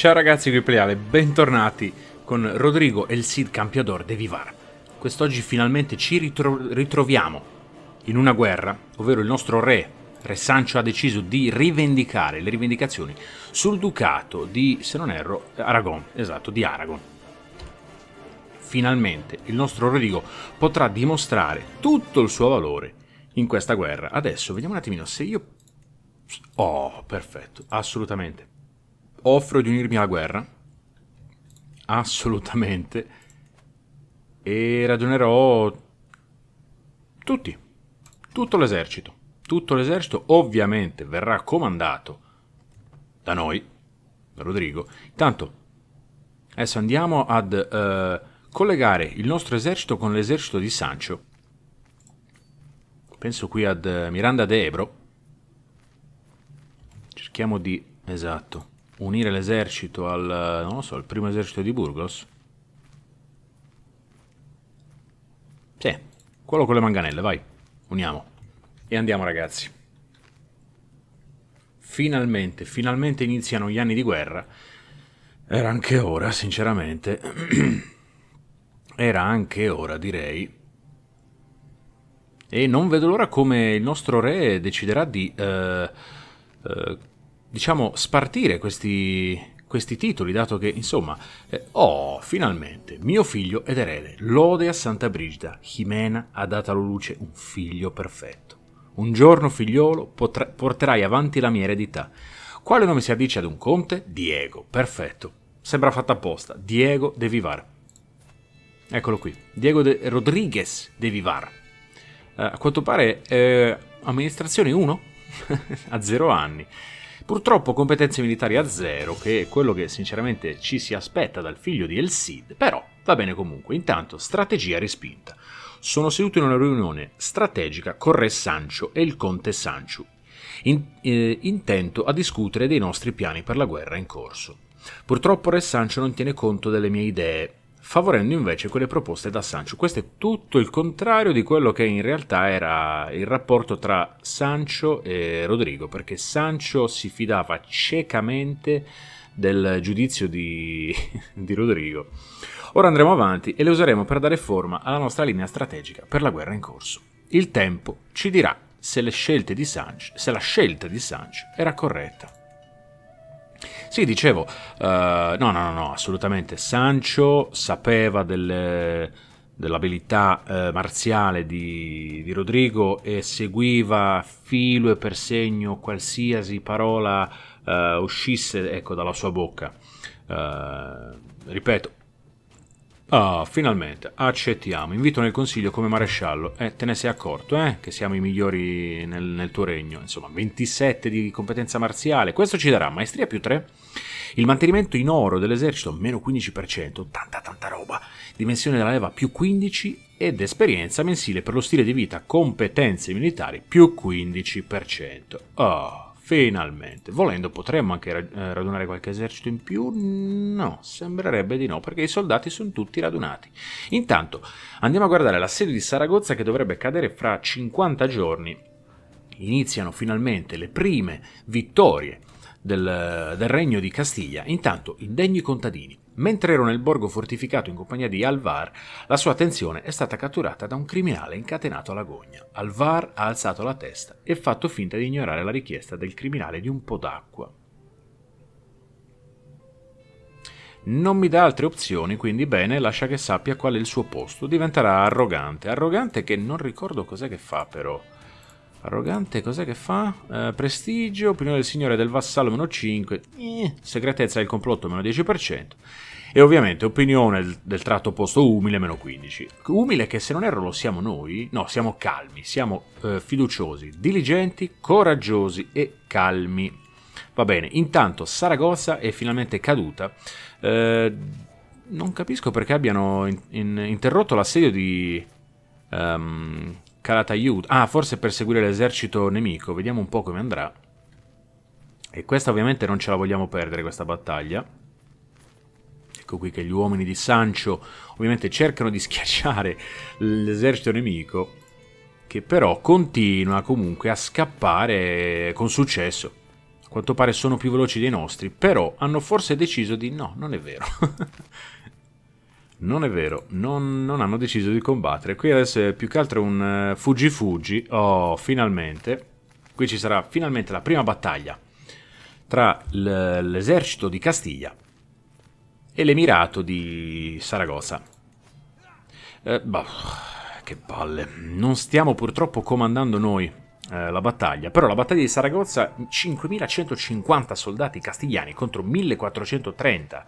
Ciao ragazzi, qui Pleiale, bentornati con Rodrigo e il Cid Campiador de Vivar. Quest'oggi finalmente ci ritro ritroviamo in una guerra, ovvero il nostro re, Re Sancho, ha deciso di rivendicare le rivendicazioni sul ducato di, se non erro, Aragon, esatto, di Aragon. Finalmente il nostro Rodrigo potrà dimostrare tutto il suo valore in questa guerra. Adesso vediamo un attimino se io... Oh, perfetto, assolutamente offro di unirmi alla guerra. Assolutamente. E ragionerò tutti, tutto l'esercito. Tutto l'esercito ovviamente verrà comandato da noi, da Rodrigo. Intanto, adesso andiamo ad eh, collegare il nostro esercito con l'esercito di Sancho. Penso qui ad eh, Miranda de Ebro. Cerchiamo di... esatto unire l'esercito al, non lo so, al, primo esercito di Burgos? Sì, quello con le manganelle, vai, uniamo. E andiamo ragazzi. Finalmente, finalmente iniziano gli anni di guerra. Era anche ora, sinceramente. Era anche ora, direi. E non vedo l'ora come il nostro re deciderà di... Uh, uh, diciamo, spartire questi, questi titoli, dato che, insomma, eh, oh, finalmente, mio figlio ed erede, lode a Santa Brigida, Jimena ha dato alla luce un figlio perfetto. Un giorno, figliolo, potre, porterai avanti la mia eredità. Quale nome si addice ad un conte? Diego, perfetto. Sembra fatta apposta, Diego de Vivar. Eccolo qui, Diego de Rodriguez de Vivar. Eh, a quanto pare, eh, amministrazione 1? a 0 anni. Purtroppo competenze militari a zero, che è quello che sinceramente ci si aspetta dal figlio di El Cid, però va bene comunque. Intanto, strategia respinta. Sono seduto in una riunione strategica con Re Sancho e il conte Sancho, in, eh, intento a discutere dei nostri piani per la guerra in corso. Purtroppo Re Sancho non tiene conto delle mie idee favorendo invece quelle proposte da Sancho. Questo è tutto il contrario di quello che in realtà era il rapporto tra Sancho e Rodrigo, perché Sancho si fidava ciecamente del giudizio di, di Rodrigo. Ora andremo avanti e le useremo per dare forma alla nostra linea strategica per la guerra in corso. Il tempo ci dirà se, se la scelta di Sancho era corretta. Sì, dicevo, uh, no, no, no, no, assolutamente. Sancho sapeva delle, dell'abilità eh, marziale di, di, Rodrigo e seguiva filo e per segno qualsiasi parola eh, uscisse ecco, dalla sua bocca. Eh, ripeto, Ah, oh, finalmente, accettiamo. Invito nel consiglio come maresciallo. Eh, te ne sei accorto, eh? Che siamo i migliori nel, nel tuo regno. Insomma, 27 di competenza marziale. Questo ci darà maestria più 3. Il mantenimento in oro dell'esercito meno 15%, tanta tanta roba. Dimensione della leva più 15 ed esperienza mensile per lo stile di vita, competenze militari più 15%. Oh. Finalmente. Volendo potremmo anche eh, radunare qualche esercito in più? No, sembrerebbe di no, perché i soldati sono tutti radunati. Intanto, andiamo a guardare l'assedio di Saragozza che dovrebbe cadere fra 50 giorni. Iniziano finalmente le prime vittorie del, del, Regno di Castiglia. Intanto, indegni contadini Mentre ero nel borgo fortificato in compagnia di Alvar, la sua attenzione è stata catturata da un criminale incatenato alla gogna. Alvar ha alzato la testa e fatto finta di ignorare la richiesta del criminale di un po' d'acqua. Non mi dà altre opzioni, quindi bene, lascia che sappia qual è il suo posto. Diventerà arrogante. Arrogante che non ricordo cos'è che fa però. Arrogante, cos'è che fa? Eh, prestigio, opinione del signore del vassallo meno 5, eh, segretezza del complotto meno 10% e ovviamente opinione del, del tratto opposto umile meno 15. Umile che se non erro lo siamo noi, no, siamo calmi, siamo eh, fiduciosi, diligenti, coraggiosi e calmi. Va bene, intanto Saragozza è finalmente caduta. Eh, non capisco perché abbiano in, in, interrotto l'assedio di... Um, Calata Yud. Ah, forse per seguire l'esercito nemico. Vediamo un po' come andrà. E questa ovviamente non ce la vogliamo perdere, questa battaglia. Ecco qui che gli uomini di Sancho ovviamente cercano di schiacciare l'esercito nemico. Che però continua comunque a scappare con successo. A quanto pare sono più veloci dei nostri. Però hanno forse deciso di... No, non è vero. Non è vero, non, non, hanno deciso di combattere. Qui adesso è più che altro un uh, eh, fuggi fuggi. Oh, finalmente. Qui ci sarà finalmente la prima battaglia tra l'esercito di Castiglia e l'emirato di Saragossa. Eh, bah, che palle. Non stiamo purtroppo comandando noi eh, la battaglia. Però la battaglia di Saragozza, 5.150 soldati castigliani contro 1.430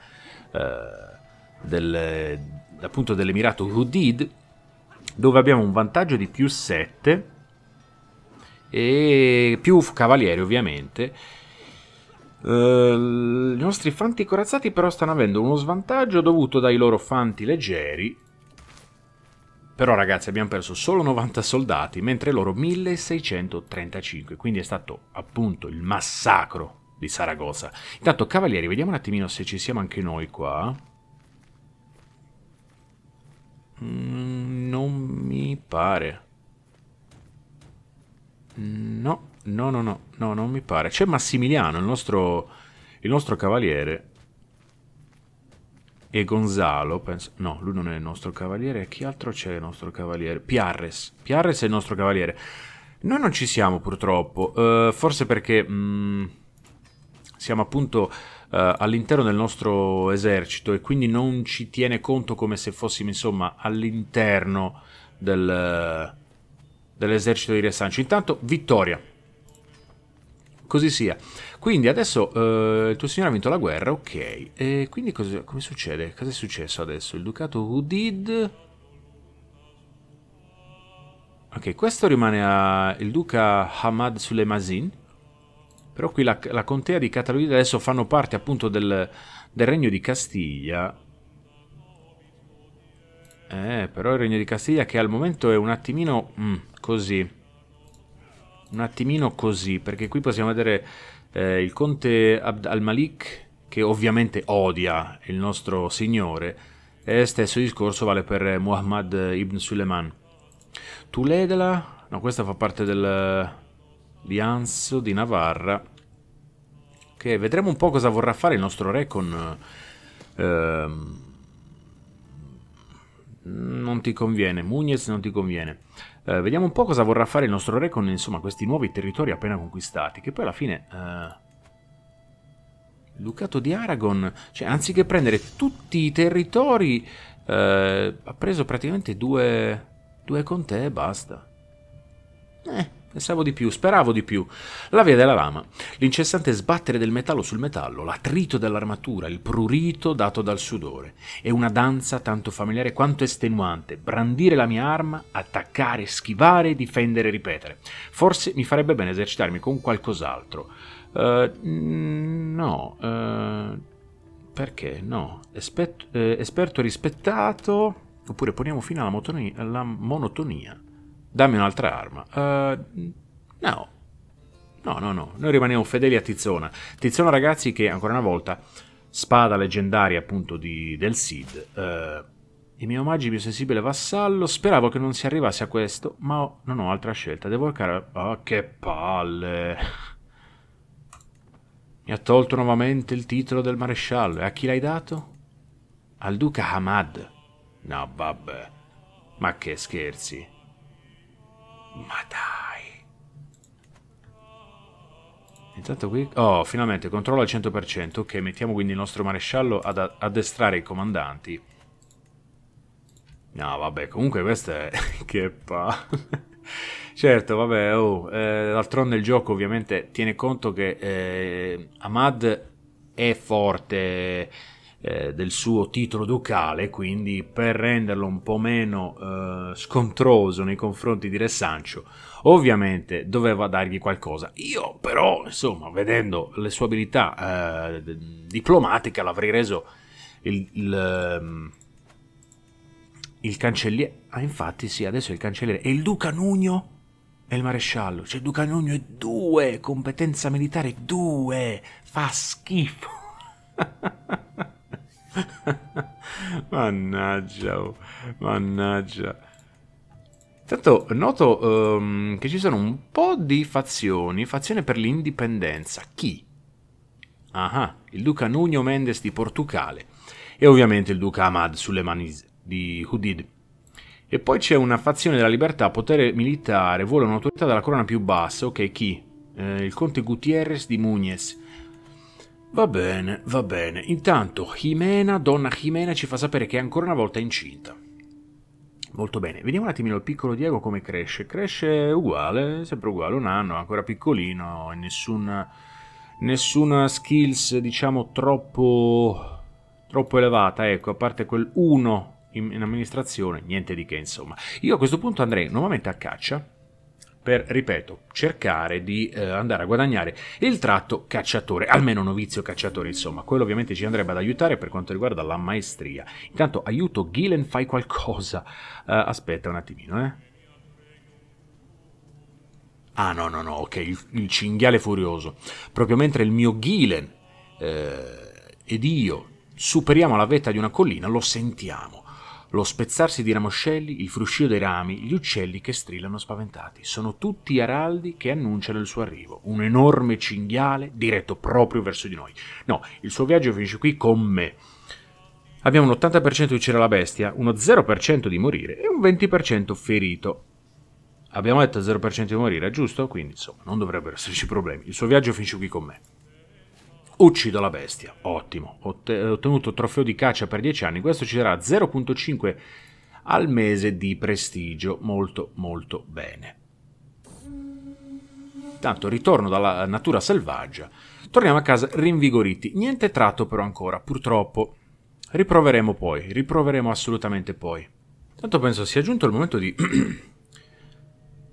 eh, del, appunto dell'Emirato Houdid, dove abbiamo un vantaggio di più 7 e più cavalieri ovviamente. Uh, I nostri fanti corazzati però stanno avendo uno svantaggio dovuto dai loro fanti leggeri. Però ragazzi abbiamo perso solo 90 soldati, mentre loro 1635, quindi è stato appunto il massacro di Saragossa. Intanto cavalieri, vediamo un attimino se ci siamo anche noi qua. Mm, non mi pare. No, no, no, no, no, non mi pare. C'è Massimiliano, il nostro, il nostro cavaliere. E Gonzalo, penso... No, lui non è il nostro cavaliere. Chi altro c'è il nostro cavaliere? Piarres. Piarres è il nostro cavaliere. Noi non ci siamo, purtroppo. Uh, forse perché... Mm, siamo appunto eh, all'interno del nostro esercito e quindi non ci tiene conto come se fossimo insomma all'interno del, dell'esercito di Re Intanto vittoria. Così sia. Quindi adesso eh, il tuo signore ha vinto la guerra, ok. E quindi cosa, come succede? Cosa è successo adesso? Il ducato Udid... Ok, questo rimane a il duca Hamad Sulemazin. Però qui la, la contea di Catalogna adesso fanno parte appunto del, del regno di Castiglia. Eh, però il regno di Castiglia che al momento è un attimino mm, così. Un attimino così, perché qui possiamo vedere eh, il conte Abd al-Malik, che ovviamente odia il nostro signore, e stesso discorso vale per Muhammad ibn Suleiman. Tuledla no questa fa parte del, di Anso di Navarra. Ok, vedremo un po' cosa vorrà fare il nostro re con... Ehm, non ti conviene, Muñez non ti conviene. Eh, vediamo un po' cosa vorrà fare il nostro re con insomma, questi nuovi territori appena conquistati, che poi alla fine... Eh, Ducato di Aragon, cioè anziché prendere tutti i territori, eh, ha preso praticamente due, due contee e basta. Eh. Pensavo di più, speravo di più. La via della lama, l'incessante sbattere del metallo sul metallo, l'attrito dell'armatura, il prurito dato dal sudore. È una danza tanto familiare quanto estenuante. Brandire la mia arma, attaccare, schivare, difendere, ripetere. Forse mi farebbe bene esercitarmi con qualcos'altro. Uh, no, uh, perché no? Esperto, eh, esperto rispettato. Oppure poniamo fine alla, alla monotonia. Dammi un'altra arma. Uh, no. No, no, no. Noi rimaniamo fedeli a Tizona. Tizona, ragazzi, che ancora una volta, spada leggendaria appunto di, del Sid. Uh, eh, I miei omaggi, mio sensibile vassallo. Speravo che non si arrivasse a questo, ma ho, non ho altra scelta. Devo arcare... Oh, che palle. Mi ha tolto nuovamente il titolo del maresciallo. E a chi l'hai dato? Al duca Hamad. No, vabbè. Ma che scherzi. Ma dai. Intanto qui... Oh, finalmente, controllo al 100%. Ok, mettiamo quindi il nostro maresciallo ad addestrare i comandanti. No, vabbè, comunque questo è... che palle. Certo, vabbè, oh, eh, d'altronde il gioco ovviamente tiene conto che eh, Ahmad è forte Eh, eh, del suo titolo ducale, quindi per renderlo un po' meno eh, scontroso nei confronti di Re Sancho, ovviamente doveva dargli qualcosa. Io però, insomma, vedendo le sue abilità eh, diplomatiche, l'avrei reso il, il, ehm, il cancelliere. Ah, infatti sì, adesso è il cancelliere. E il duca Nugno? e il maresciallo. Cioè, il Duca Nugno è due, competenza militare due, fa schifo. mannaggia, oh, mannaggia. Tanto noto um, che ci sono un po' di fazioni. Fazione per l'indipendenza. Chi? Ah, il duca Nuno Mendes di Portugal. E ovviamente il duca Ahmad Suleimanis di Hudid. E poi c'è una fazione della libertà, potere militare, vuole un'autorità dalla corona più bassa. Ok, chi? Eh, il conte Gutierrez di Muñez Va bene, va bene. Intanto Jimena, donna Jimena, ci fa sapere che è ancora una volta incinta. Molto bene, vediamo un attimino il piccolo Diego come cresce. Cresce uguale, sempre uguale, un anno, ancora piccolino, e nessun, nessuna skills, diciamo, troppo, troppo elevata, ecco, a parte quel 1 in, in amministrazione, niente di che, insomma. Io a questo punto andrei nuovamente a caccia, per, ripeto, cercare di eh, andare a guadagnare il tratto cacciatore, almeno novizio cacciatore, insomma, quello ovviamente ci andrebbe ad aiutare per quanto riguarda la maestria. Intanto aiuto Gilen, fai qualcosa. Uh, aspetta un attimino, eh. Ah no, no, no, ok, il, il cinghiale furioso. Proprio mentre il mio Gilen eh, ed io superiamo la vetta di una collina, lo sentiamo lo spezzarsi di ramoscelli, il fruscio dei rami, gli uccelli che strillano spaventati. Sono tutti araldi che annunciano il suo arrivo, un enorme cinghiale diretto proprio verso di noi. No, il suo viaggio finisce qui con me. Abbiamo un 80% di uccidere la bestia, uno 0% di morire e un 20% ferito. Abbiamo detto 0% di morire, giusto? Quindi insomma non dovrebbero esserci problemi. Il suo viaggio finisce qui con me. Uccido la bestia, ottimo. ho Ottenuto il trofeo di caccia per 10 anni, questo ci darà 0.5 al mese di prestigio, molto molto bene. Intanto ritorno dalla natura selvaggia, torniamo a casa rinvigoriti, niente tratto però ancora, purtroppo. Riproveremo poi, riproveremo assolutamente poi. Tanto penso sia giunto il momento di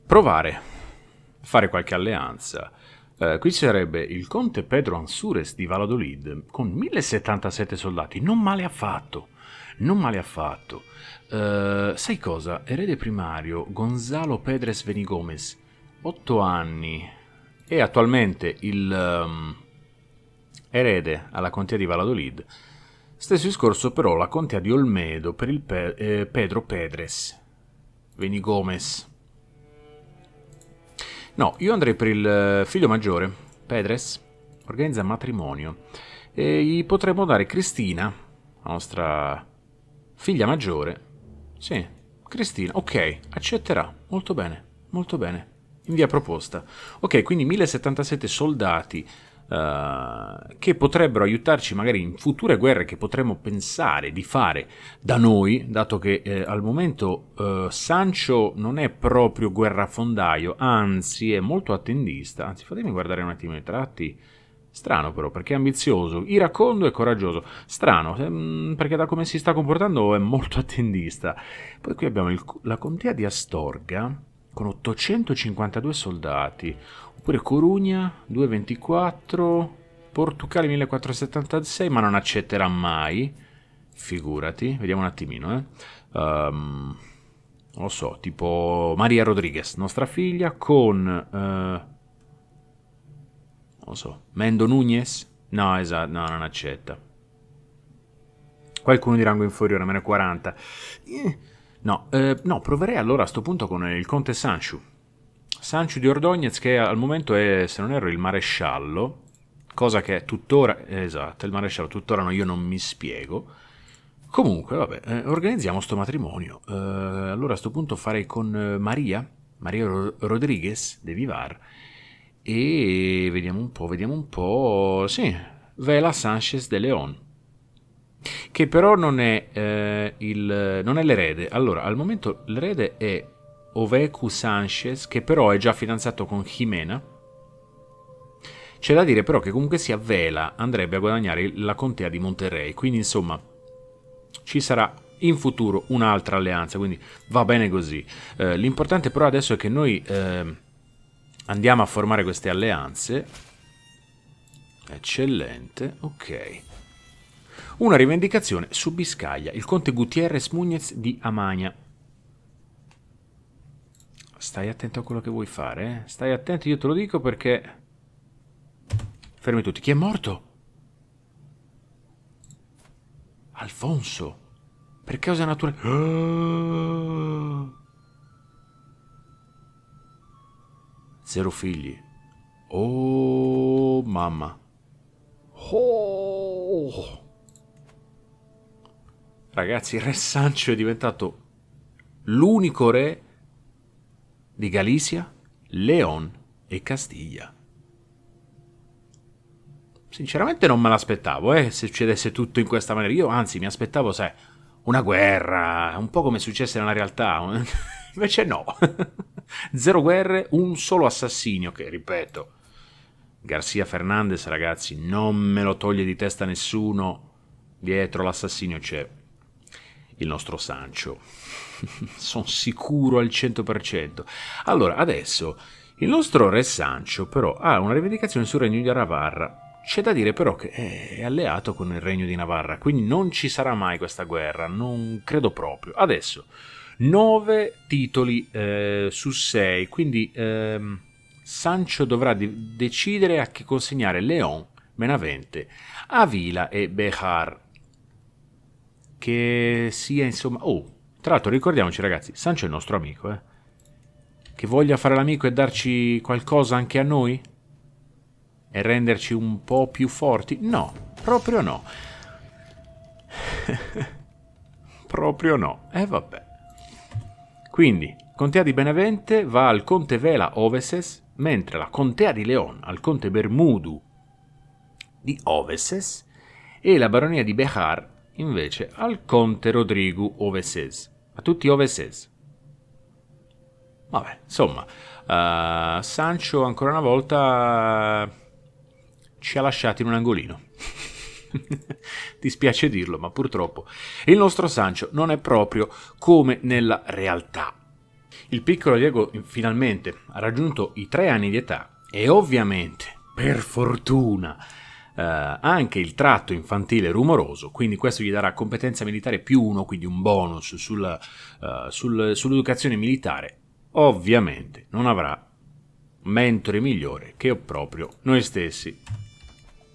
provare a fare qualche alleanza eh, qui sarebbe il conte Pedro Ansures di Valladolid con 1077 soldati, non male affatto, non male affatto. Eh, sai cosa? Erede primario Gonzalo Pedres Venigomez, 8 anni, è attualmente il um, erede alla contea di Valladolid. Stesso discorso però la contea di Olmedo per il pe eh, Pedro Pedres Venigomez. No, io andrei per il eh, figlio maggiore, Pedres. Organizza matrimonio. E gli potremmo dare Cristina, la nostra figlia maggiore. Sì, Cristina. Ok, accetterà. Molto bene, molto bene. In via proposta. Ok, quindi 1077 soldati eh, che potrebbero aiutarci magari in future guerre che potremmo pensare di fare da noi, dato che eh, al momento uh, Sancho non è proprio guerrafondaio, anzi è molto attendista. Anzi, fatemi guardare un attimo i tratti. Strano però, perché è ambizioso, iracondo e coraggioso. Strano, ehm, perché da come si sta comportando è molto attendista. Poi qui abbiamo il, la contea di Astorga con 852 soldati, Pure Corugna, 224, Portugali 1476, ma non accetterà mai, figurati, vediamo un attimino, eh. Um, non lo so, tipo Maria Rodriguez, nostra figlia, con... Uh, non lo so, Mendo Nunez? No, esatto, no, non accetta. Qualcuno di rango inferiore, meno 40. Eh, no, eh, no, proverei allora a sto punto con il Conte Sanshu. Sancho di Ordognez che al momento è, se non erro, il maresciallo, cosa che tuttora, esatto, il maresciallo tuttora no, io non mi spiego. Comunque, vabbè, eh, organizziamo sto matrimonio. Eh, allora a sto punto farei con eh, Maria, Maria Ro Rodriguez de Vivar, e vediamo un po', vediamo un po', sì, Vela Sanchez de Leon che però non è, eh, l'erede. Allora, al momento l'erede è Ovecu Sanchez, che però è già fidanzato con Jimena. C'è da dire però che comunque sia Vela andrebbe a guadagnare la contea di Monterrey, quindi insomma ci sarà in futuro un'altra alleanza, quindi va bene così. Eh, l'importante però adesso è che noi eh, andiamo a formare queste alleanze. Eccellente, ok. Una rivendicazione su Biscaglia, il conte Gutierrez Mugnez di Amania. Stai attento a quello che vuoi fare. Eh? Stai attento, io te lo dico perché... Fermi tutti. Chi è morto? Alfonso. Per causa naturale... Oh! Zero figli. Oh, mamma. Oh. Ragazzi, il re Sancho è diventato l'unico re di Galizia, León e Castiglia. Sinceramente non me l'aspettavo, eh, se succedesse tutto in questa maniera. Io anzi mi aspettavo, sai, una guerra, un po' come successe nella realtà. Invece no. Zero guerre, un solo assassino che, ripeto, Garcia Fernandez, ragazzi, non me lo toglie di testa nessuno. Dietro l'assassinio c'è il nostro Sancho. sono sicuro al 100%. Allora, adesso il nostro re Sancho però ha una rivendicazione sul regno di Navarra. C'è da dire però che è alleato con il regno di Navarra, quindi non ci sarà mai questa guerra, non credo proprio. Adesso, 9 titoli eh, su 6, quindi eh, Sancho dovrà decidere a chi consegnare Leon, Menavente, Avila e Behar, che sia insomma... Oh, tra l'altro ricordiamoci ragazzi, Sancho è il nostro amico, eh. Che voglia fare l'amico e darci qualcosa anche a noi? E renderci un po' più forti? No, proprio no. proprio no. E eh, vabbè. Quindi, contea di Benevente va al conte Vela Oveses, mentre la contea di Leon al conte Bermudu di Oveses e la baronia di Behar invece al conte Rodrigo Oveses, a tutti Oveses. Vabbè, insomma, uh, Sancho ancora una volta ci ha lasciati in un angolino. Dispiace dirlo, ma purtroppo il nostro Sancho non è proprio come nella realtà. Il piccolo Diego finalmente ha raggiunto i tre anni di età e ovviamente, per fortuna, eh, anche il tratto infantile rumoroso, quindi questo gli darà competenza militare più uno, quindi un bonus sulla, eh, sul, sull'educazione militare. Ovviamente non avrà mentore migliore che proprio noi stessi.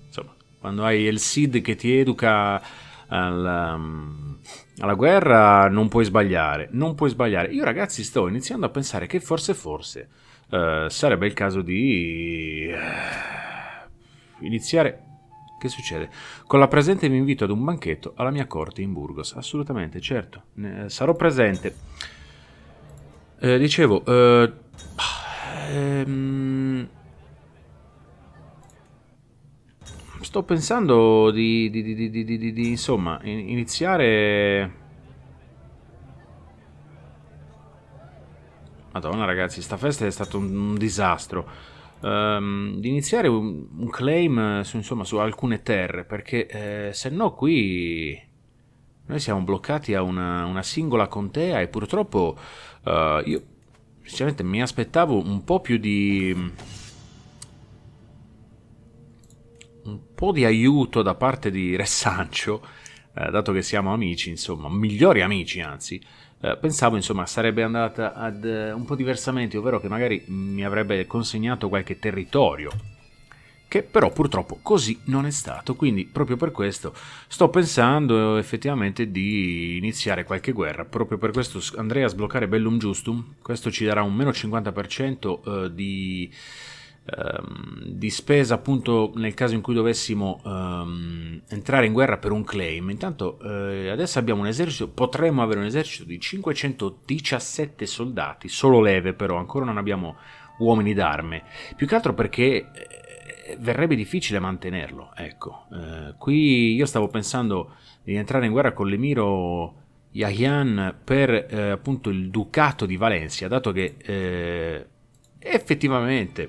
Insomma, quando hai il SID che ti educa alla, ehm, alla, guerra non puoi sbagliare, non puoi sbagliare. Io ragazzi sto iniziando a pensare che forse forse uh, sarebbe il caso di uh, iniziare che succede? Con la presente vi invito ad un banchetto alla mia corte in Burgos. Assolutamente, certo. Eh, sarò presente. Eh, dicevo... Eh, ehm, sto pensando di, di, di, di insomma, iniziare... Madonna ragazzi, sta festa è stato un, un disastro um, di iniziare un, un claim eh, su, insomma, su, alcune terre, perché eh, se no qui noi siamo bloccati a una, una singola contea e purtroppo uh, io sinceramente mi aspettavo un po' più di... un po' di aiuto da parte di Ressancio, eh, dato che siamo amici, insomma, migliori amici anzi, eh, pensavo insomma sarebbe andata ad, eh, un po' diversamente, ovvero che magari mi avrebbe consegnato qualche territorio che però purtroppo così non è stato, quindi proprio per questo sto pensando eh, effettivamente di iniziare qualche guerra, proprio per questo andrei a sbloccare Bellum Justum, questo ci darà un meno 50% eh, di ehm, di spesa appunto nel caso in cui dovessimo ehm, entrare in guerra per un claim. Intanto eh, adesso abbiamo un esercito, potremmo avere un esercito di 517 soldati, solo leve però, ancora non abbiamo uomini d'arme, più che altro perché eh, verrebbe difficile mantenerlo, ecco. Eh, qui io stavo pensando di entrare in guerra con l'emiro Yahyan per eh, appunto il ducato di Valencia, dato che eh, effettivamente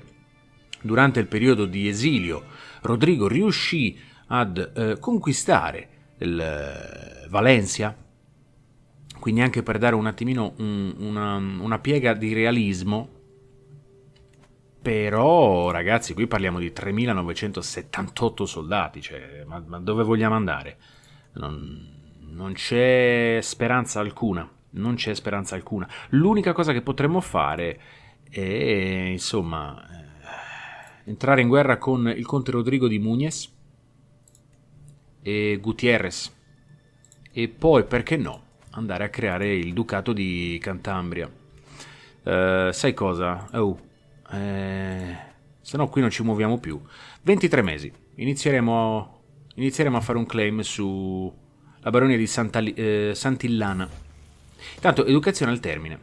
durante il periodo di esilio, Rodrigo riuscì ad eh, conquistare il, eh, Valencia, quindi anche per dare un attimino un, una, una piega di realismo, però ragazzi qui parliamo di 3.978 soldati, cioè, ma, ma, dove vogliamo andare? Non, non c'è speranza alcuna, non c'è speranza alcuna. L'unica cosa che potremmo fare è, insomma, eh, entrare in guerra con il conte Rodrigo di Muñez e Gutierrez e poi, perché no, andare a creare il ducato di Cantabria. Eh, sai cosa? Oh, eh, se no qui non ci muoviamo più. 23 mesi. Inizieremo, inizieremo a fare un claim sulla baronia di Santa, eh, Santillana. Tanto, educazione al termine.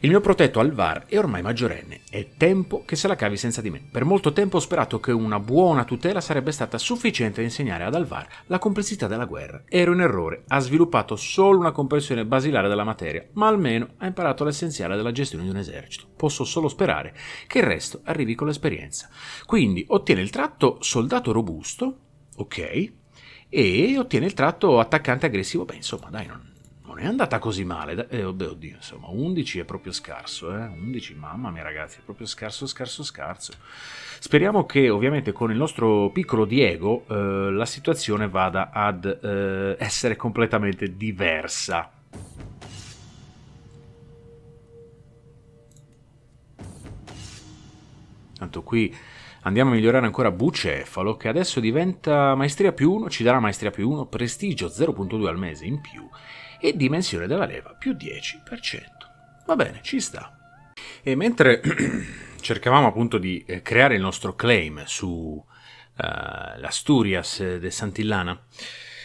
Il mio protetto Alvar è ormai maggiorenne, è tempo che se la cavi senza di me. Per molto tempo ho sperato che una buona tutela sarebbe stata sufficiente a insegnare ad Alvar la complessità della guerra. Ero in errore, ha sviluppato solo una comprensione basilare della materia, ma almeno ha imparato l'essenziale della gestione di un esercito. Posso solo sperare che il resto arrivi con l'esperienza. Quindi ottiene il tratto soldato robusto, ok, e ottiene il tratto attaccante aggressivo, beh insomma dai non non è andata così male. Eh, oddio, insomma, 11 è proprio scarso, eh? 11, mamma mia ragazzi, è proprio scarso, scarso, scarso. Speriamo che ovviamente con il nostro piccolo Diego eh, la situazione vada ad eh, essere completamente diversa. Tanto qui andiamo a migliorare ancora Bucefalo che adesso diventa maestria più 1, ci darà maestria più 1, prestigio 0.2 al mese in più e dimensione della leva più 10%. Va bene, ci sta. E mentre cercavamo appunto di eh, creare il nostro claim su uh, l'Asturias de Santillana,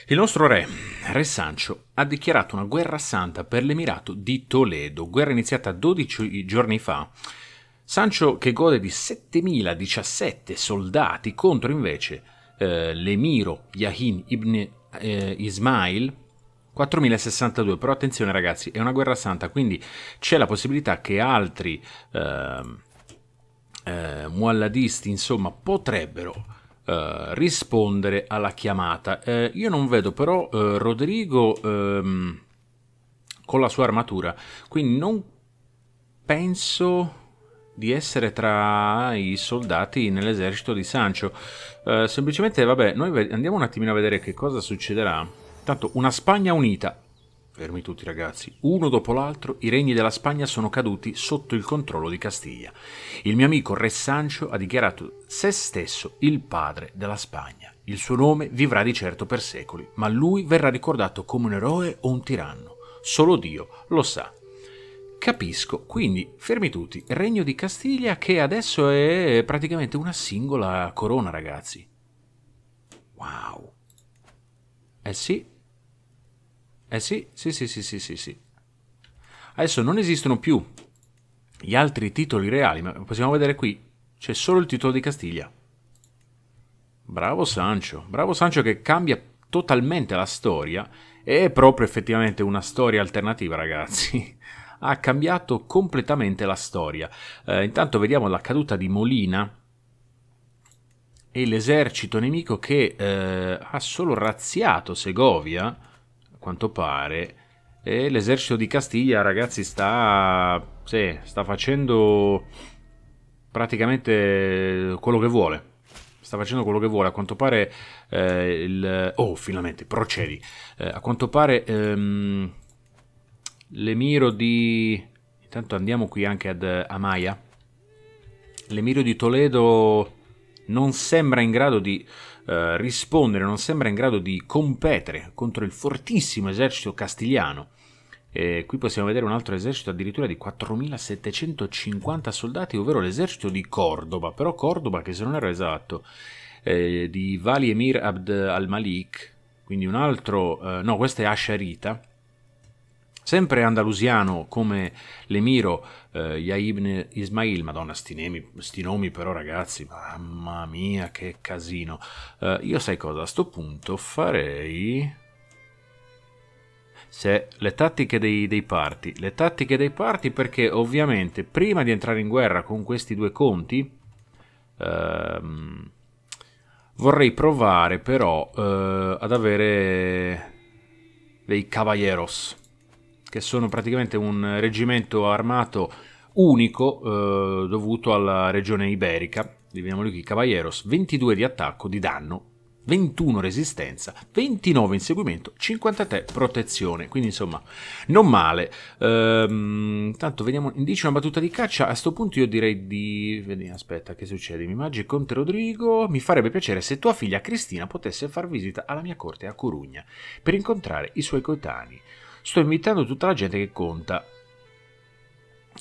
il nostro re, Re Sancho, ha dichiarato una guerra santa per l'Emirato di Toledo, guerra iniziata 12 giorni fa. Sancho che gode di 7017 soldati contro invece eh, l'emiro Yahin ibn eh, Ismail, 4062, però attenzione ragazzi, è una guerra santa, quindi c'è la possibilità che altri eh, eh, mualladisti, insomma, potrebbero eh, rispondere alla chiamata. Eh, io non vedo però eh, Rodrigo ehm, con la sua armatura, quindi non penso di essere tra i soldati nell'esercito di Sancho. Eh, semplicemente, vabbè, noi andiamo un attimino a vedere che cosa succederà Tanto una Spagna unita. Fermi tutti ragazzi, uno dopo l'altro i regni della Spagna sono caduti sotto il controllo di Castiglia. Il mio amico Re Sancho ha dichiarato se stesso il padre della Spagna. Il suo nome vivrà di certo per secoli, ma lui verrà ricordato come un eroe o un tiranno. Solo Dio lo sa. Capisco, quindi fermi tutti, regno di Castiglia che adesso è praticamente una singola corona ragazzi. Wow. Eh sì, eh sì, sì, sì, sì, sì, sì, sì. Adesso non esistono più gli altri titoli reali, ma possiamo vedere qui, c'è solo il titolo di Castiglia. Bravo Sancho, bravo Sancho che cambia totalmente la storia, è proprio effettivamente una storia alternativa ragazzi. Ha cambiato completamente la storia. Eh, intanto vediamo la caduta di Molina, e l'esercito nemico che eh, ha solo razziato Segovia quanto pare. E l'esercito di Castiglia, ragazzi, sta, sì, sta facendo praticamente quello che vuole. Sta facendo quello che vuole. A quanto pare, eh, il... oh, finalmente procedi. Eh, a quanto pare, ehm, l'emiro di. Intanto andiamo qui anche ad Amaya. L'emiro di Toledo non sembra in grado di eh, rispondere, non sembra in grado di competere contro il fortissimo esercito castigliano. E eh, qui possiamo vedere un altro esercito addirittura di 4.750 soldati, ovvero l'esercito di Cordoba, però Cordoba che se non ero esatto, eh, di Vali Emir Abd al-Malik, quindi un altro, eh, no questo è Asharita, Sempre andalusiano come l'emiro eh, Yaibne Ismail, madonna sti, nemi, sti, nomi però ragazzi, mamma mia che casino. Eh, io sai cosa, a sto punto farei... Se le tattiche dei, dei parti, le tattiche dei parti perché ovviamente prima di entrare in guerra con questi due conti... Ehm, vorrei provare però eh, ad avere dei cavalieros che sono praticamente un reggimento armato unico eh, dovuto alla regione iberica, definiamoli qui Caballeros, 22 di attacco di danno, 21 resistenza, 29 inseguimento, 53 protezione, quindi insomma non male. Ehm, tanto vediamo, dice una battuta di caccia, a questo punto io direi di... aspetta, che succede? Mi mangi Conte Rodrigo, mi farebbe piacere se tua figlia Cristina potesse far visita alla mia corte a Corugna per incontrare i suoi coetanei. Sto invitando tutta la gente che conta.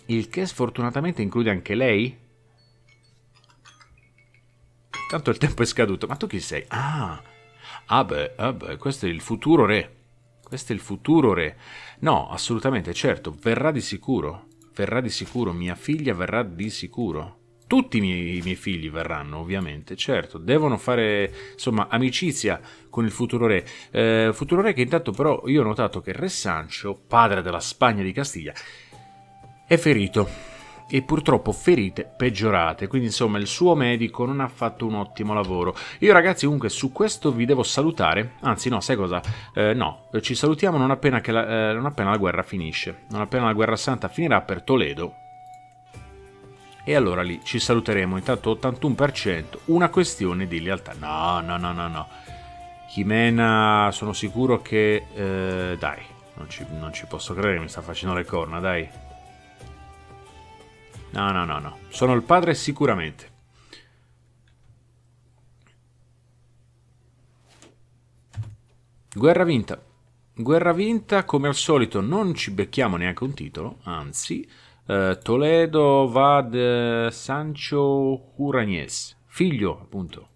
Il che sfortunatamente include anche lei? Tanto il tempo è scaduto. Ma tu chi sei? Ah, ah beh, ah beh questo è il futuro re. Questo è il futuro re. No, assolutamente, certo, verrà di sicuro. Verrà di sicuro, mia figlia verrà di sicuro tutti i miei, i miei, figli verranno, ovviamente, certo, devono fare insomma amicizia con il futuro re. Eh, futuro re che intanto però io ho notato che il Re Sancho, padre della Spagna di Castiglia, è ferito e purtroppo ferite peggiorate, quindi insomma il suo medico non ha fatto un ottimo lavoro. Io ragazzi comunque su questo vi devo salutare, anzi no, sai cosa? Eh, no, ci salutiamo non appena, la, eh, non appena la guerra finisce, non appena la guerra santa finirà per Toledo, e allora lì ci saluteremo. Intanto 81%, una questione di lealtà. No, no, no, no, no. Chimena, sono sicuro che... Eh, dai, non ci, non ci posso credere, mi sta facendo le corna, dai. No, no, no, no. Sono il padre sicuramente. Guerra vinta. Guerra vinta, come al solito non ci becchiamo neanche un titolo, anzi eh, Toledo va de eh, Sancho Hurañez, figlio appunto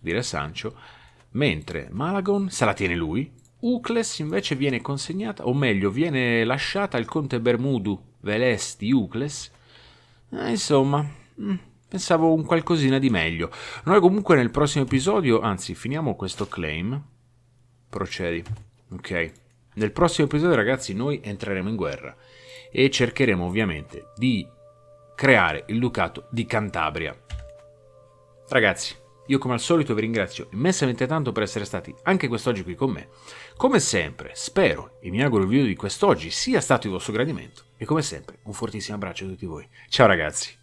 di Re Sancho, mentre Malagon se la tiene lui. Ucles invece viene consegnata, o meglio, viene lasciata al conte Bermudu Veles di Ucles. Eh, insomma, mm, pensavo un qualcosina di meglio. Noi comunque nel prossimo episodio, anzi, finiamo questo claim. Procedi. Ok. Nel prossimo episodio, ragazzi, noi entreremo in guerra e cercheremo ovviamente di creare il Ducato di Cantabria. Ragazzi, io come al solito vi ringrazio immensamente tanto per essere stati anche quest'oggi qui con me. Come sempre, spero e mi auguro il video di quest'oggi sia stato di vostro gradimento e come sempre un fortissimo abbraccio a tutti voi. Ciao ragazzi!